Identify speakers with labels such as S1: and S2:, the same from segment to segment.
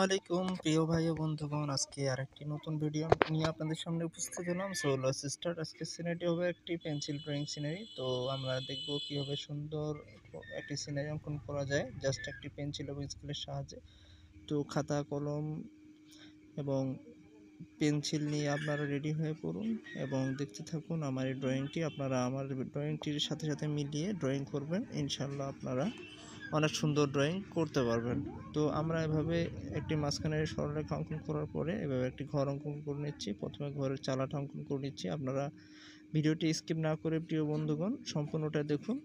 S1: আলাইকুম প্রিয় ভাই ও বন্ধুগণ আজকে আরেকটি নতুন ভিডিও নিয়ে আপনাদের সামনে উপস্থিত হলাম সোলো সিস্টার আজকে সিনারি হবে একটি পেন্সিল ড্রয়িং সিনারি তো আমরা দেখব কীভাবে সুন্দর একটি সিনারি অঙ্কন করা যায় জাস্ট একটি পেন্সিল এবং স্কেলের সাহায্যে তো খাতা কলম এবং পেন্সিল নিয়ে আপনারা রেডি হয়ে পড়ুন এবং দেখতে থাকুন আমার এই ড্রয়িংটি আপনারা আমার ড্রয়িংটির সাথে সাথে মিলিয়ে ড্রয়িং করবেন ইনশাল্লাহ আপনারা অনেক সুন্দর ড্রয়িং করতে পারবেন তো আমরা এভাবে একটি মাঝখানে সরলরেখা অঙ্কন করার পরে এভাবে একটি ঘর অঙ্কন করে নিচ্ছি প্রথমে ঘরের চালাটা অঙ্কন করে
S2: নিচ্ছি আপনারা ভিডিওটি স্কিপ না করে প্রিয় বন্ধুগণ সম্পূর্ণটা দেখুন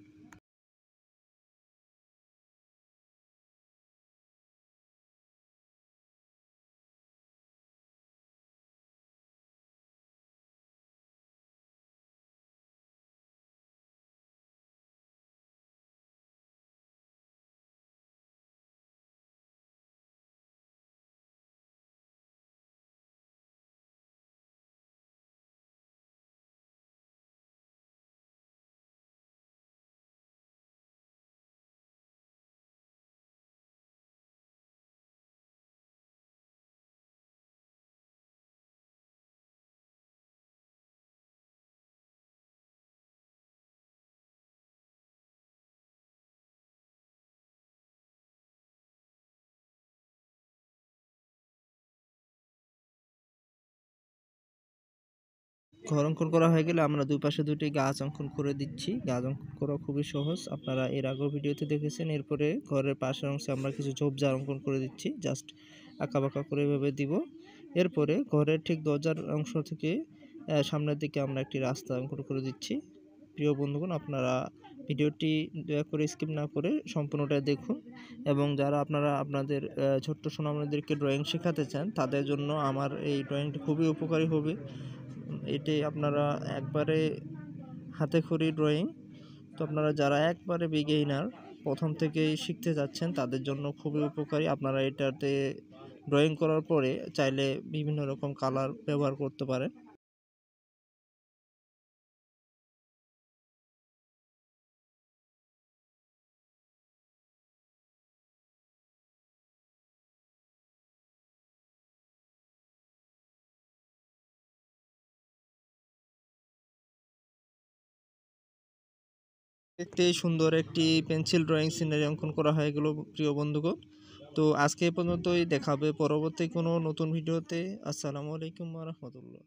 S2: ঘর অঙ্কন করা হয়ে গেলে আমরা দুপাশে দুটি গাছ অঙ্কন করে দিচ্ছি গাছ অঙ্কন করা খুবই সহজ আপনারা
S1: এর আগেও ভিডিওতে দেখেছেন এরপরে ঘরের পাশের অংশে আমরা কিছু ঝোপঝাড় অঙ্কন করে দিচ্ছি জাস্ট আঁকা বাঁকা করে এভাবে দিব এরপরে ঘরের ঠিক দরজার অংশ থেকে সামনের দিকে আমরা একটি রাস্তা অঙ্কন করে দিচ্ছি প্রিয় বন্ধুগণ আপনারা ভিডিওটি দয়া করে স্কিপ না করে সম্পূর্ণটা দেখুন এবং যারা আপনারা আপনাদের ছোট্ট সোনামণিদেরকে ড্রয়িং শেখাতে চান তাদের জন্য আমার এই ড্রয়িংটি খুবই উপকারী হবে এটি আপনারা একবারে হাতে খড়ি ড্রয়িং তো আপনারা যারা একবারে বিগেইনার প্রথম থেকেই শিখতে যাচ্ছেন তাদের জন্য খুবই উপকারী আপনারা এটাতে
S2: ড্রয়িং করার পরে চাইলে বিভিন্ন রকম কালার ব্যবহার করতে পারেন দেখতে সুন্দর একটি পেন্সিল ড্রয়িং সিনারি অঙ্কন করা হয় এগুলো প্রিয় বন্ধুগণ তো আজকে পর্যন্তই দেখাবে পরবর্তী কোনো নতুন ভিডিওতে আসসালামু আলাইকুম রহমতুল্লাহ